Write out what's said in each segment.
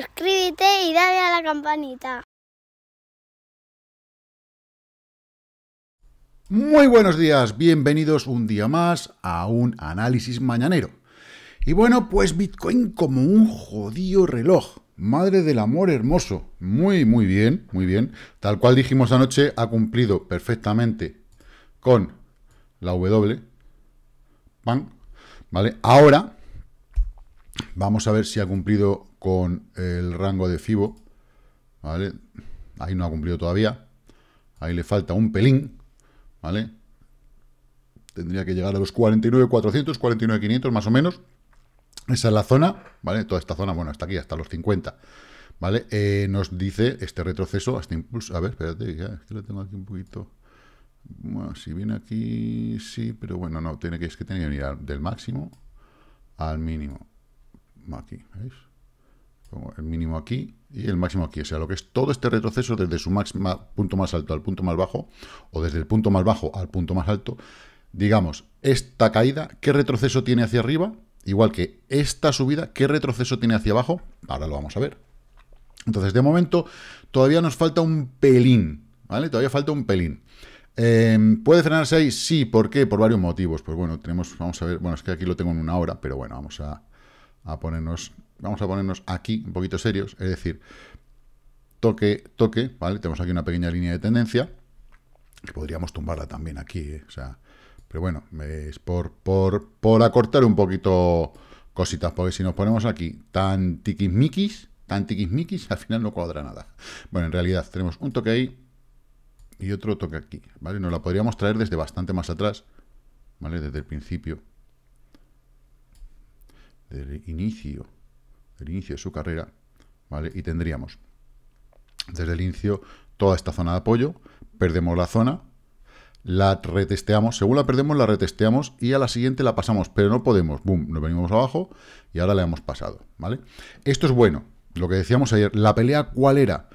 suscríbete y dale a la campanita. Muy buenos días, bienvenidos un día más a un análisis mañanero. Y bueno, pues Bitcoin como un jodido reloj. Madre del amor hermoso. Muy, muy bien, muy bien. Tal cual dijimos anoche, ha cumplido perfectamente con la W. Pan. ¿Vale? Ahora, Vamos a ver si ha cumplido con el rango de FIBO. ¿Vale? Ahí no ha cumplido todavía. Ahí le falta un pelín. ¿Vale? Tendría que llegar a los 49,400, 49,500 más o menos. Esa es la zona, ¿vale? Toda esta zona, bueno, hasta aquí, hasta los 50. ¿Vale? Eh, nos dice este retroceso, este impulso. A ver, espérate, ya, es que lo tengo aquí un poquito. si viene aquí, sí, pero bueno, no, tiene que, es que tiene que venir del máximo al mínimo aquí, ¿veis? Pongo el mínimo aquí y el máximo aquí. O sea, lo que es todo este retroceso desde su punto más alto al punto más bajo, o desde el punto más bajo al punto más alto, digamos, esta caída, ¿qué retroceso tiene hacia arriba? Igual que esta subida, ¿qué retroceso tiene hacia abajo? Ahora lo vamos a ver. Entonces, de momento, todavía nos falta un pelín, ¿vale? Todavía falta un pelín. Em, ¿Puede frenarse ahí? Sí, ¿por qué? Por varios motivos. Pues bueno, tenemos, vamos a ver, bueno, es que aquí lo tengo en una hora, pero bueno, vamos a, a ponernos, vamos a ponernos aquí un poquito serios, es decir, toque, toque, ¿vale? Tenemos aquí una pequeña línea de tendencia, que podríamos tumbarla también aquí, ¿eh? o sea, pero bueno, es por, por, por acortar un poquito cositas, porque si nos ponemos aquí tan tiquismiquis, tan tiquismiquis, al final no cuadra nada. Bueno, en realidad tenemos un toque ahí y otro toque aquí, ¿vale? Nos la podríamos traer desde bastante más atrás, ¿vale? Desde el principio, del inicio, del inicio de su carrera, ¿vale? Y tendríamos desde el inicio toda esta zona de apoyo, perdemos la zona, la retesteamos, según la perdemos la retesteamos y a la siguiente la pasamos, pero no podemos, boom, nos venimos abajo y ahora la hemos pasado, ¿vale? Esto es bueno, lo que decíamos ayer, la pelea ¿cuál era?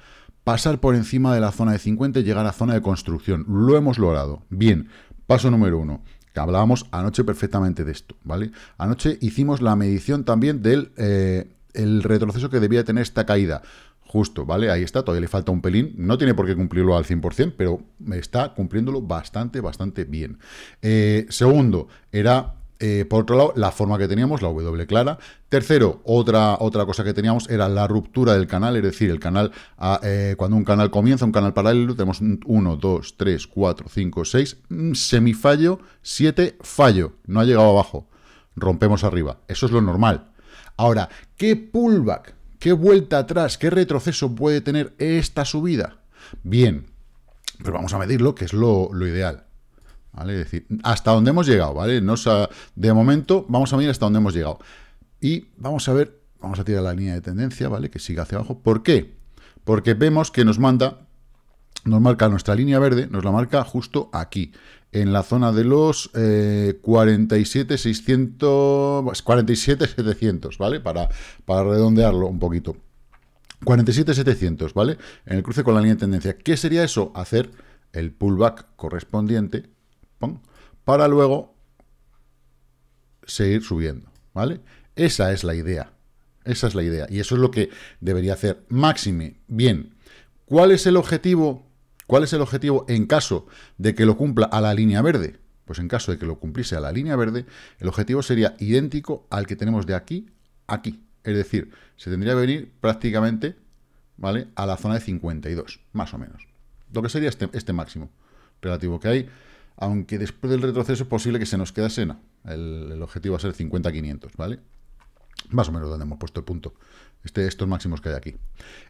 Pasar por encima de la zona de 50 y llegar a zona de construcción, lo hemos logrado, bien, paso número uno, Hablábamos anoche perfectamente de esto, ¿vale? Anoche hicimos la medición también del eh, el retroceso que debía tener esta caída. Justo, ¿vale? Ahí está, todavía le falta un pelín. No tiene por qué cumplirlo al 100%, pero está cumpliéndolo bastante, bastante bien. Eh, segundo, era eh, por otro lado, la forma que teníamos, la W clara. Tercero, otra, otra cosa que teníamos era la ruptura del canal, es decir, el canal, eh, cuando un canal comienza, un canal paralelo, tenemos 1, 2, 3, 4, 5, 6, semifallo, 7, fallo, no ha llegado abajo, rompemos arriba, eso es lo normal. Ahora, ¿qué pullback, qué vuelta atrás, qué retroceso puede tener esta subida? Bien, pero vamos a medirlo, que es lo ideal. ¿vale? Es decir, hasta dónde hemos llegado, ¿vale? de momento vamos a mirar hasta dónde hemos llegado. Y vamos a ver, vamos a tirar la línea de tendencia, ¿vale? Que siga hacia abajo. ¿Por qué? Porque vemos que nos manda, nos marca nuestra línea verde, nos la marca justo aquí, en la zona de los 47,600, eh, 47,700, pues, ¿vale? Para, para redondearlo un poquito. 47,700, ¿vale? En el cruce con la línea de tendencia. ¿Qué sería eso? Hacer el pullback correspondiente para luego seguir subiendo, ¿vale? Esa es la idea, esa es la idea, y eso es lo que debería hacer Máxime. Bien, ¿cuál es el objetivo? ¿Cuál es el objetivo en caso de que lo cumpla a la línea verde? Pues en caso de que lo cumpliese a la línea verde, el objetivo sería idéntico al que tenemos de aquí a aquí. Es decir, se tendría que venir prácticamente ¿vale? a la zona de 52, más o menos. Lo que sería este, este máximo relativo que hay aunque después del retroceso es posible que se nos quede sena. El, objetivo va a ser 50-500, ¿vale? Más o menos donde hemos puesto el punto. Este, estos máximos que hay aquí.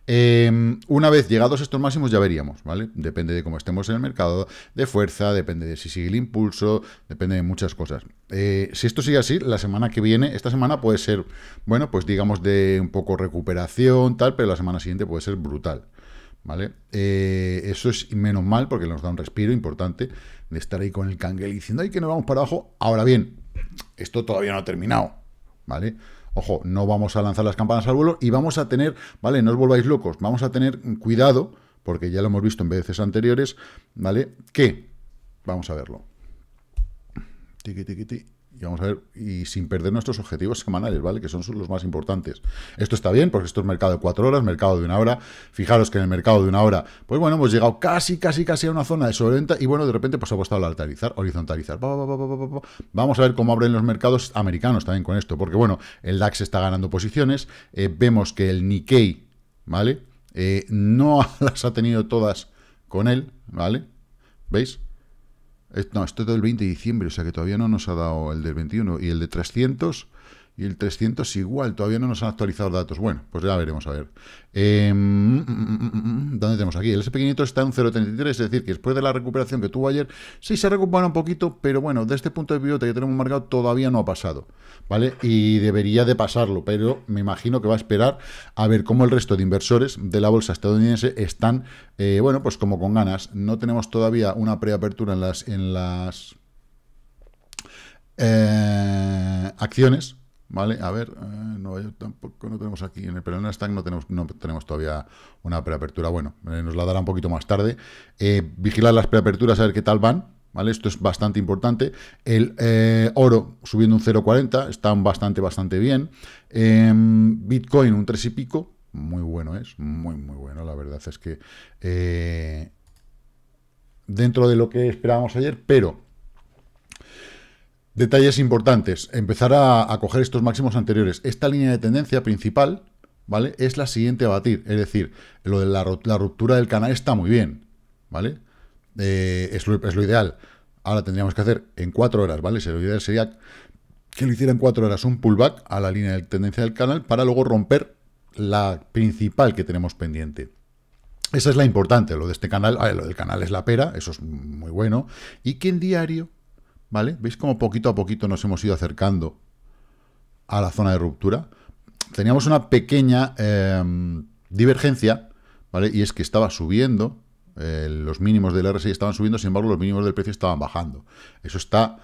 Em, una vez llegados estos máximos ya veríamos, ¿vale? Depende de cómo estemos en el mercado, de fuerza, depende de si sigue el impulso, depende de muchas cosas. Eh, si esto sigue así, la semana que viene, esta semana puede ser, bueno, pues digamos de un poco recuperación, tal, pero la semana siguiente puede ser brutal. ¿vale? Eh, eso es menos mal porque nos da un respiro importante de estar ahí con el canguel diciendo, ay, que nos vamos para abajo. Ahora bien, esto todavía no ha terminado, ¿vale? Ojo, no vamos a lanzar las campanas al vuelo y vamos a tener, ¿vale? No os volváis locos, vamos a tener cuidado, porque ya lo hemos visto en veces anteriores, ¿vale? Que, vamos a verlo. Tiki, y vamos a ver, y sin perder nuestros objetivos semanales, ¿vale? Que son los más importantes. Esto está bien, porque esto es mercado de cuatro horas, mercado de una hora. Fijaros que en el mercado de una hora, pues bueno, hemos llegado casi, casi, casi a una zona de sobreventa y bueno, de repente pues ha apostado a altarizar, horizontalizar. Vamos a ver cómo abren los mercados americanos también con esto, porque bueno, el DAX está ganando posiciones, eh, vemos que el Nikkei, ¿vale? Eh, no las ha tenido todas con él, ¿vale? ¿Veis? No, esto es del 20 de diciembre, o sea que todavía no nos ha dado el del 21. Y el de 300 y el 300 igual, todavía no nos han actualizado datos. Bueno, pues ya veremos, a ver. Eh, mm, mm, mm, ¿Dónde tenemos aquí? El SP500 está en 0.33, es decir, que después de la recuperación que tuvo ayer, sí se recupera un poquito, pero bueno, de este punto de pivote que tenemos marcado todavía no ha pasado, ¿vale? Y debería de pasarlo, pero me imagino que va a esperar a ver cómo el resto de inversores de la bolsa estadounidense están, eh, bueno, pues como con ganas. No tenemos todavía una preapertura en las... En las eh, acciones, ¿Vale? A ver, eh, tampoco no tenemos aquí, en el Perona no tenemos, no tenemos todavía una preapertura. Bueno, eh, nos la dará un poquito más tarde. Eh, vigilar las preaperturas, a ver qué tal van. ¿Vale? Esto es bastante importante. El oro subiendo un 0,40, están bastante, bastante bien. Em, Bitcoin un 3 y pico, muy bueno es, muy, muy bueno. La verdad es que dentro de lo que esperábamos ayer, pero Detalles importantes. Empezar a, coger estos máximos anteriores. Esta línea de tendencia principal, ¿vale? Es la siguiente a batir. Es decir, lo de la, ruptura del canal está muy bien, ¿vale? Eh, es, lo, ideal. Ahora tendríamos que hacer en cuatro horas, ¿vale? Lo ideal sería que lo en cuatro horas un pullback a la línea de tendencia del canal para luego romper la principal que tenemos pendiente. Esa es la importante, lo de este canal, eh, lo del canal es la pera, eso es muy bueno. Y que en diario ¿Vale? ¿Veis cómo poquito a poquito nos hemos ido acercando a la zona de ruptura? Teníamos una pequeña em, divergencia, ¿vale? Y es que estaba subiendo, eh, los mínimos del RSI estaban subiendo, sin embargo, los mínimos del precio estaban bajando. Eso está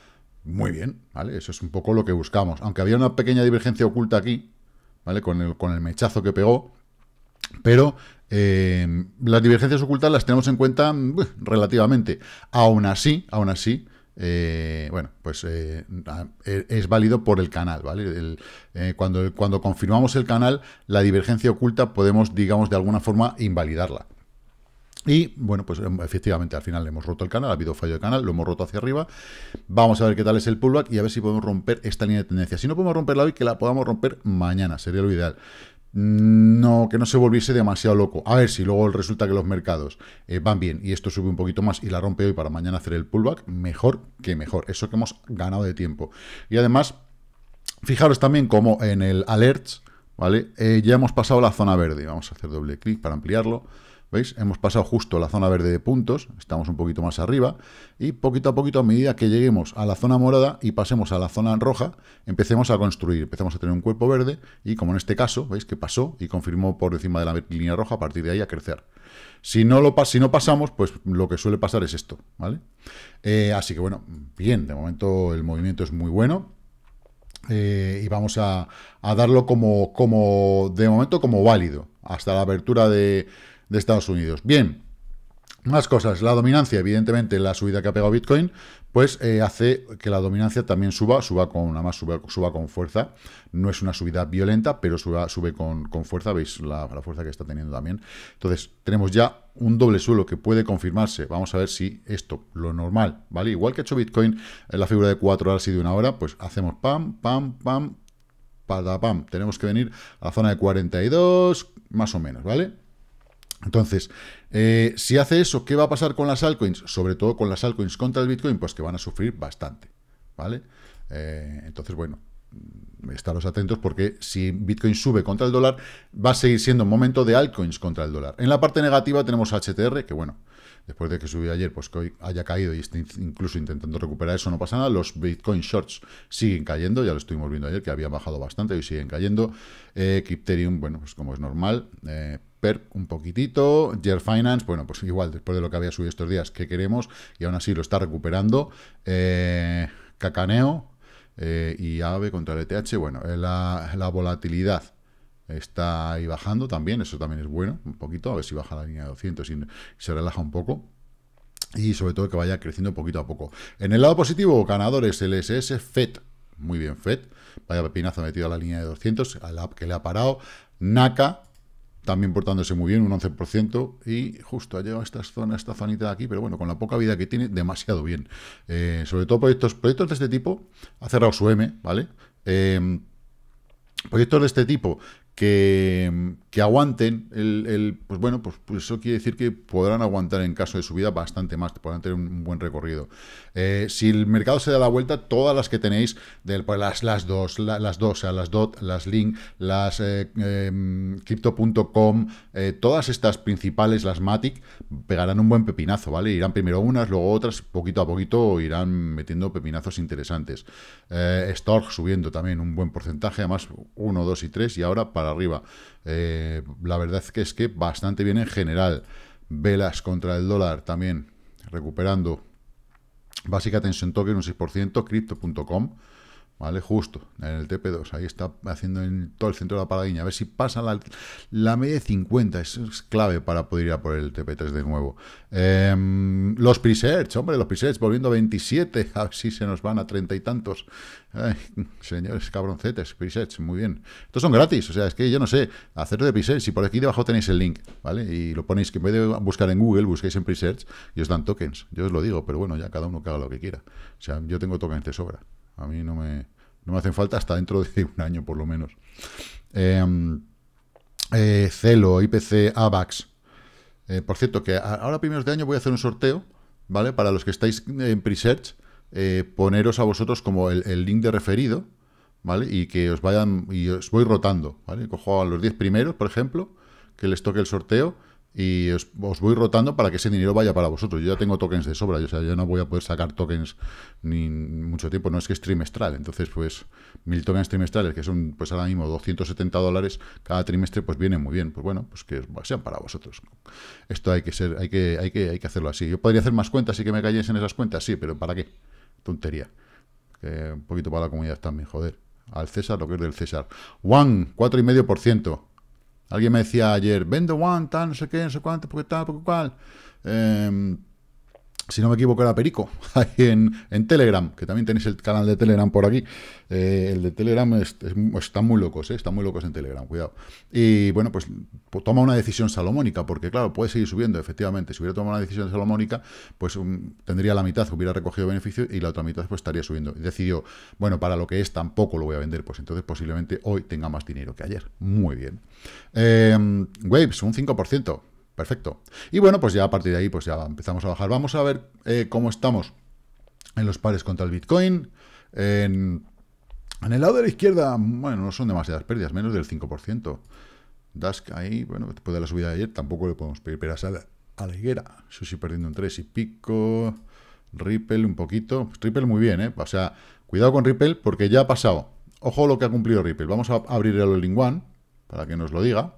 muy bien, ¿vale? Eso es un poco lo que buscamos. Aunque había una pequeña divergencia oculta aquí, ¿vale? Con el, mechazo que pegó, pero em, las divergencias ocultas las tenemos en cuenta mm, relativamente. Aún así, aún así, eh, bueno, pues eh, e, es válido por el canal, ¿vale? Eh, cuando, cuando confirmamos el canal, la divergencia oculta podemos, digamos, de alguna forma invalidarla. Y bueno, pues em, efectivamente al final le hemos roto el canal, ha habido fallo de canal, lo hemos roto hacia arriba. Vamos a ver qué tal es el pullback y a ver si podemos romper esta línea de tendencia. Si no podemos romperla hoy, que la podamos romper mañana, sería lo ideal no, que no se volviese demasiado loco. A ver si luego resulta que los mercados eh, van bien y esto sube un poquito más y la rompe hoy para mañana hacer el pullback, mejor que mejor. Eso que hemos ganado de tiempo. Y además, fijaros también como en el alerts, ¿vale? Eh, ya hemos pasado la zona verde. Vamos a hacer doble clic para ampliarlo. ¿Veis? Hemos pasado justo la zona verde de puntos, estamos un poquito más arriba, y poquito a poquito, a medida que lleguemos a la zona morada y pasemos a la zona roja, empecemos a construir, empezamos a tener un cuerpo verde, y como en este caso, ¿veis? Que pasó y confirmó por encima de la línea roja, a partir de ahí a crecer. Si no, lo si no pasamos, pues lo que suele pasar es esto, ¿vale? Eh, así que bueno, bien, de momento el movimiento es muy bueno, eh, y vamos a, a darlo como, como, de momento, como válido, hasta la apertura de de Estados Unidos. Bien, más cosas. La dominancia, evidentemente, la subida que ha pegado Bitcoin, pues eh, hace que la dominancia también suba, suba con una más, suba, con fuerza. No es una subida violenta, pero sube con, con fuerza. Veis la, la, fuerza que está teniendo también. Entonces, tenemos ya un doble suelo que puede confirmarse. Vamos a ver si esto, lo normal, ¿vale? Igual que ha hecho Bitcoin, en eh, la figura de 4 horas y de una hora, pues hacemos pam, pam, pam, pam, pam. Tenemos que venir a la zona de 42, más o menos, ¿vale? Entonces, eh, si hace eso, ¿qué va a pasar con las altcoins? Sobre todo con las altcoins contra el Bitcoin, pues que van a sufrir bastante, ¿vale? Eh, entonces, bueno, mm, estaros atentos porque si Bitcoin sube contra el dólar, va a seguir siendo un momento de altcoins contra el dólar. En la parte negativa tenemos HTR, que bueno, después de que subió ayer, pues que hoy haya caído y esté incluso intentando recuperar eso, no pasa nada. Los Bitcoin Shorts siguen cayendo, ya lo estuvimos viendo ayer, que había bajado bastante, y siguen cayendo. Eh, bueno, pues como es normal, eh, un poquitito, Jer Finance, bueno, pues igual, después de lo que había subido estos días, que queremos? Y aún así lo está recuperando. Eh, cacaneo eh, y AVE contra el ETH, bueno, eh, la, volatilidad está ahí bajando también, eso también es bueno, un poquito, a ver si baja la línea de 200 y se relaja un poco. Y sobre todo que vaya creciendo poquito a poco. En el lado positivo, ganadores, LSS, FED, muy bien FED, vaya pepinazo metido a la línea de 200, al app que le ha parado, NACA, también portándose muy bien, un 11%, y justo ha llegado a esta zona, esta zonita de aquí, pero bueno, con la poca vida que tiene, demasiado bien. Eh, sobre todo proyectos, proyectos de este tipo, ha cerrado su M, ¿vale? Eh, proyectos de este tipo que, que aguanten el, pues bueno, pues, pues, eso quiere decir que podrán aguantar en caso de subida bastante más, podrán tener un, buen recorrido. Eh, si el mercado se da la vuelta, todas las que tenéis, del, pues las, las dos, las dos, o las DOT, las Link, las eh, em, Crypto.com, eh, todas estas principales, las Matic, pegarán un buen pepinazo, ¿vale? Irán primero unas, luego otras, poquito a poquito irán metiendo pepinazos interesantes. Stork subiendo también un buen porcentaje, además 1, 2 y 3, y ahora para arriba. Eh, la verdad es que es que bastante bien en general. Velas contra el dólar también recuperando. Básica tensión token un 6%, crypto.com ¿vale? Justo, en el TP2, ahí está haciendo en todo el centro de la paradiña, a ver si pasa la, media de 50, es clave para poder ir a por el TP3 de nuevo. Em, los presets, hombre, los presets, volviendo a 27, a ver si se nos van a treinta y tantos. señores cabroncetes, presets, muy bien. Estos son gratis, o sea, es que yo no sé, hacer de presets, si por aquí debajo tenéis el link, ¿vale? Y lo ponéis, que en vez de buscar en Google, busquéis en presets y os dan tokens, yo os lo digo, pero bueno, ya cada uno caga lo que quiera. O sea, yo tengo tokens de sobra. A mí no me, hacen falta hasta dentro de un año, por lo menos. Em, eh, Celo, IPC, AVAX. Eh, por cierto, que ahora primeros de año voy a hacer un sorteo, ¿vale? Para los que estáis en Presearch, eh, poneros a vosotros como el, el, link de referido, ¿vale? Y que os vayan, y os voy rotando, ¿vale? Cojo a los 10 primeros, por ejemplo, que les toque el sorteo, y os, os, voy rotando para que ese dinero vaya para vosotros. Yo ya tengo tokens de sobra, o sea, yo no voy a poder sacar tokens ni mucho tiempo, no es que es trimestral, entonces pues mil tokens trimestrales, que son pues ahora mismo 270 dólares cada trimestre, pues viene muy bien, pues bueno, pues que sean para vosotros. Esto hay que ser, hay que, hay que, hay que hacerlo así. Yo podría hacer más cuentas y que me cayesen en esas cuentas, sí, pero ¿para qué? Tontería. un poquito para la comunidad también, joder. Al César, lo que es del César. One, 4,5%. Alguien me decía ayer, vendo One, tal, no sé qué, no sé cuánto, porque tal, porque cual. Em, si no me equivoco, era Perico, ahí en, en, Telegram, que también tenéis el canal de Telegram por aquí. Eh, el de Telegram está muy locos, eh, están muy locos en Telegram, cuidado. Y bueno, pues, pues, toma una decisión salomónica, porque claro, puede seguir subiendo, efectivamente. Si hubiera tomado una decisión salomónica, pues um, tendría la mitad, hubiera recogido beneficio y la otra mitad pues estaría subiendo. Y decidió, bueno, para lo que es tampoco lo voy a vender, pues entonces posiblemente hoy tenga más dinero que ayer. Muy bien. Eh, Waves, un 5%. Perfecto. Y bueno, pues ya a partir de ahí, pues ya empezamos a bajar. Vamos a ver eh, cómo estamos en los pares contra el Bitcoin. En, el lado de la izquierda, bueno, no son demasiadas pérdidas, menos del 5%. Dask ahí, bueno, después de la subida de ayer, tampoco le podemos pedir peras a la, higuera. la higuera. perdiendo un 3 y pico. Ripple un poquito. Pues Ripple muy bien, ¿eh? O sea, cuidado con Ripple porque ya ha pasado. Ojo lo que ha cumplido Ripple. Vamos a abrir el all one para que nos lo diga.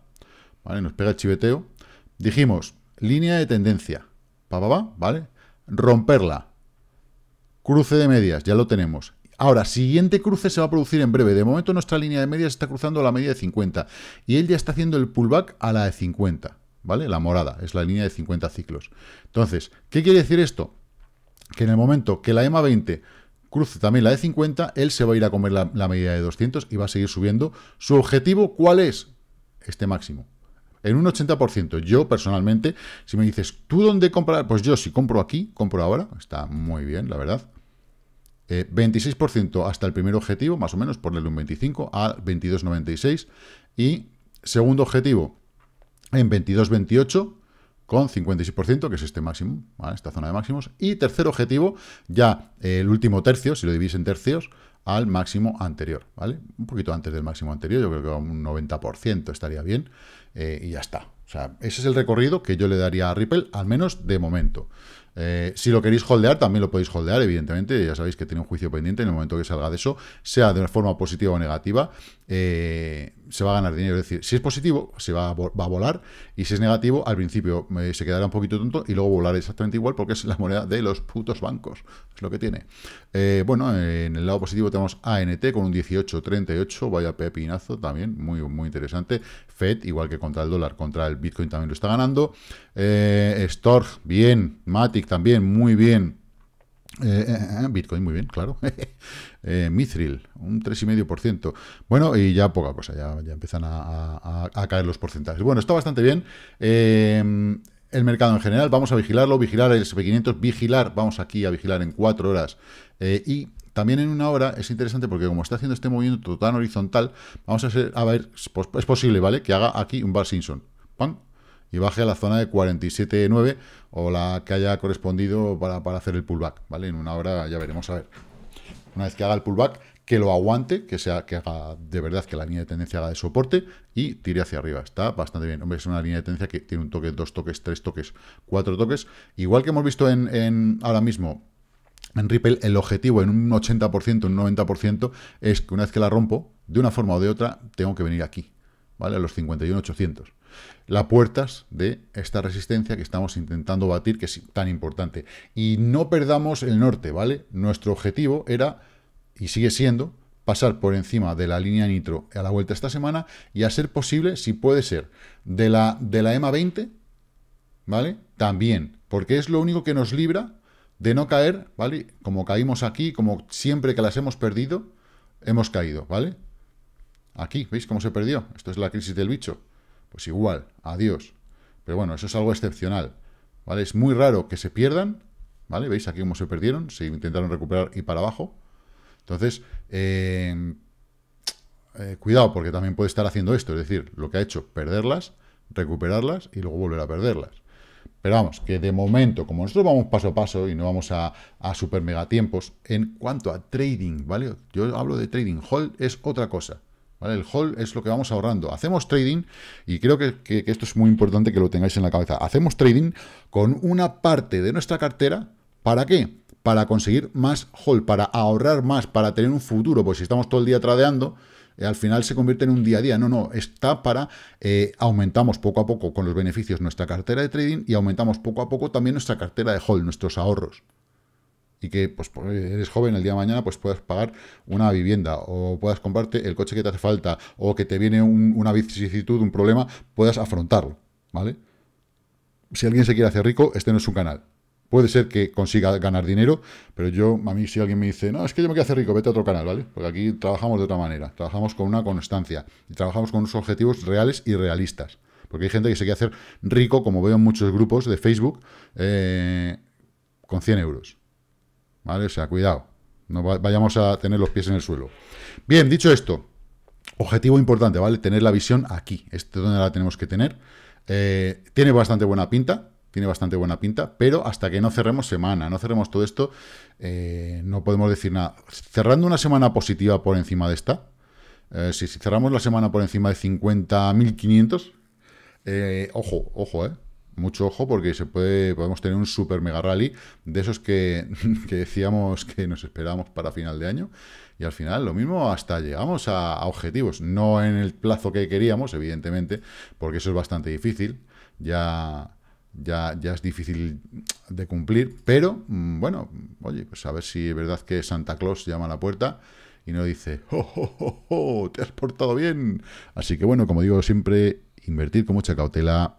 ¿Vale? Nos pega el chiveteo. Dijimos, línea de tendencia, pa, va ¿vale? Romperla. Cruce de medias, ya lo tenemos. Ahora, siguiente cruce se va a producir en breve. De momento nuestra línea de medias está cruzando la media de 50. Y él ya está haciendo el pullback a la de 50. ¿Vale? La morada, es la línea de 50 ciclos. Entonces, ¿qué quiere decir esto? Que en el momento que la EMA 20 cruce también la de 50, él se va a ir a comer la, la media de 200 y va a seguir subiendo. ¿Su objetivo cuál es? Este máximo. En un 80%. Yo personalmente, si me dices, ¿tú dónde comprar? Pues yo si compro aquí, compro ahora. Está muy bien, la verdad. 26% eh, hasta el primer objetivo, más o menos, ponerle un 25 a 22,96. Y segundo objetivo en 22,28 con 56%, que es este máximo, ¿vale? esta zona de máximos. Y tercer objetivo, ya el último tercio, si lo divides en tercios, al máximo anterior, ¿vale? Un poquito antes del máximo anterior, yo creo que un 90% estaría bien eh, y ya está. O sea, ese es el recorrido que yo le daría a Ripple, al menos de momento. Eh, si lo queréis holdear, también lo podéis holdear, evidentemente. Ya sabéis que tiene un juicio pendiente en el momento que salga de eso, sea de una forma positiva o negativa, eh, se va a ganar dinero. Es decir, si es positivo, se va a, volar, y si es negativo, al principio eh, se quedará un poquito tonto y luego volará exactamente igual porque es la moneda de los putos bancos. Es lo que tiene. bueno, en el lado positivo tenemos ANT con un 18,38, vaya pepinazo también, muy, muy interesante. FED, igual que contra el dólar, contra el Bitcoin también lo está ganando. STORG, bien. Matic, también, muy bien. Eh, eh, eh, Bitcoin, muy bien, claro. eh, Mithril, un 3,5%. Bueno, y ya poca cosa, ya, ya empiezan a, caer los porcentajes. Bueno, está bastante bien. el mercado en general, vamos a vigilarlo, vigilar el SP500, vigilar, vamos aquí a vigilar en cuatro horas y también en una hora es interesante porque como está haciendo este movimiento tan horizontal, vamos a, a ver, es posible, ¿vale? Que haga aquí un Bar Simpson y baje a la zona de 47.9 o la que haya correspondido para, hacer el pullback, ¿vale? En una hora ya veremos, a ver. Una vez que haga el pullback, que lo aguante, que sea que haga de verdad que la línea de tendencia haga de soporte y tire hacia arriba. Está bastante bien. Hombre, es una línea de tendencia que tiene un toque, dos toques, tres toques, cuatro toques. Igual que hemos visto en, ahora mismo en Ripple el objetivo en un 80%, un 90% es que una vez que la rompo, de una forma o de otra, tengo que venir aquí, ¿vale? A los 51.800 las puertas de esta resistencia que estamos intentando batir, que es tan importante. Y no perdamos el norte, ¿vale? Nuestro objetivo era, y sigue siendo, pasar por encima de la línea nitro a la vuelta esta semana y a ser posible, si puede ser, de la, de la EMA 20, ¿vale? También, porque es lo único que nos libra de no caer, ¿vale? Como caímos aquí, como siempre que las hemos perdido, hemos caído, ¿vale? Aquí, ¿veis cómo se perdió? Esto es la crisis del bicho. Pues igual, adiós. Pero bueno, eso es algo excepcional. ¿Vale? Es muy raro que se pierdan. ¿Vale? ¿Veis aquí cómo se perdieron? Se intentaron recuperar y para abajo. Entonces, em, eh, cuidado, porque también puede estar haciendo esto. Es decir, lo que ha hecho, perderlas, recuperarlas y luego volver a perderlas. Pero vamos, que de momento, como nosotros vamos paso a paso y no vamos a, a super mega tiempos, en cuanto a trading, ¿vale? Yo hablo de trading, hold es otra cosa. El hold es lo que vamos ahorrando. Hacemos trading, y creo que, esto es muy importante que lo tengáis en la cabeza. Hacemos trading con una parte de nuestra cartera. ¿Para qué? Para conseguir más hold, para ahorrar más, para tener un futuro. Pues si estamos todo el día tradeando, eh, al final se convierte en un día a día. No, no, está para eh, aumentamos poco a poco con los beneficios nuestra cartera de trading y aumentamos poco a poco también nuestra cartera de hold, nuestros ahorros y que pues, pues eres joven el día de mañana pues puedas pagar una vivienda o puedas comprarte el coche que te hace falta o que te viene una vicisitud, un problema, puedas afrontarlo, ¿vale? Si alguien se quiere hacer rico, este no es un canal. Puede ser que consiga ganar dinero, pero yo, a mí si alguien me dice, no, es que yo me quiero hacer rico, vete a otro canal, ¿vale? Porque aquí trabajamos de otra manera, trabajamos con una constancia y trabajamos con unos objetivos reales y realistas. Porque hay gente que se quiere hacer rico, como veo en muchos grupos de Facebook, eh, con 100 euros. ¿Vale? O sea, cuidado. No vayamos a tener los pies en el suelo. Bien, dicho esto, objetivo importante, ¿vale? Tener la visión aquí. Este es donde la tenemos que tener. Eh, tiene bastante buena pinta, tiene bastante buena pinta, pero hasta que no cerremos semana, no cerremos todo esto, eh, no podemos decir nada. Cerrando una semana positiva por encima de esta, eh, si, cerramos la semana por encima de 50.500, ojo, ojo, eh mucho ojo porque se puede, podemos tener un super mega rally de esos que, decíamos que nos esperábamos para final de año. Y al final, lo mismo, hasta llegamos a, objetivos, no en el plazo que queríamos, evidentemente, porque eso es bastante difícil. Ya, ya, ya es difícil de cumplir, pero mm, bueno, oye, pues a ver si es verdad que Santa Claus llama a la puerta y no dice, oh, oh, oh, te has portado bien. Así que bueno, como digo siempre, invertir con mucha cautela,